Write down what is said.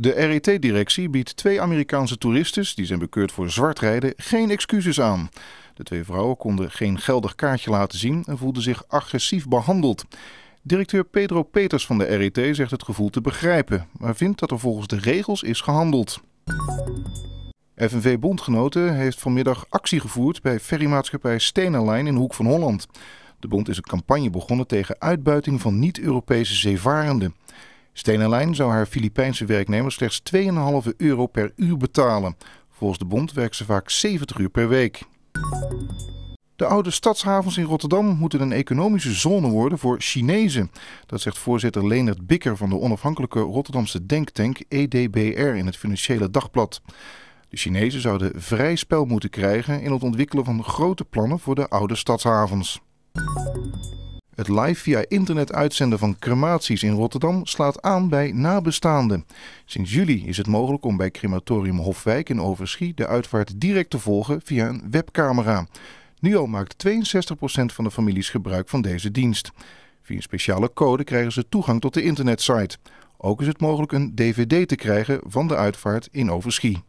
De RET-directie biedt twee Amerikaanse toeristen, die zijn bekeurd voor zwartrijden, geen excuses aan. De twee vrouwen konden geen geldig kaartje laten zien en voelden zich agressief behandeld. Directeur Pedro Peters van de RET zegt het gevoel te begrijpen, maar vindt dat er volgens de regels is gehandeld. FNV Bondgenoten heeft vanmiddag actie gevoerd bij ferrymaatschappij Stenenlijn in Hoek van Holland. De bond is een campagne begonnen tegen uitbuiting van niet-Europese zeevarenden. Stenenlijn zou haar Filipijnse werknemers slechts 2,5 euro per uur betalen. Volgens de bond werkt ze vaak 70 uur per week. De oude stadshavens in Rotterdam moeten een economische zone worden voor Chinezen. Dat zegt voorzitter Leonard Bikker van de onafhankelijke Rotterdamse denktank EDBR in het Financiële Dagblad. De Chinezen zouden vrij spel moeten krijgen in het ontwikkelen van grote plannen voor de oude stadshavens. Het live via internet uitzenden van crematies in Rotterdam slaat aan bij nabestaanden. Sinds juli is het mogelijk om bij crematorium Hofwijk in Overschie de uitvaart direct te volgen via een webcamera. Nu al maakt 62% van de families gebruik van deze dienst. Via een speciale code krijgen ze toegang tot de internetsite. Ook is het mogelijk een dvd te krijgen van de uitvaart in Overschie.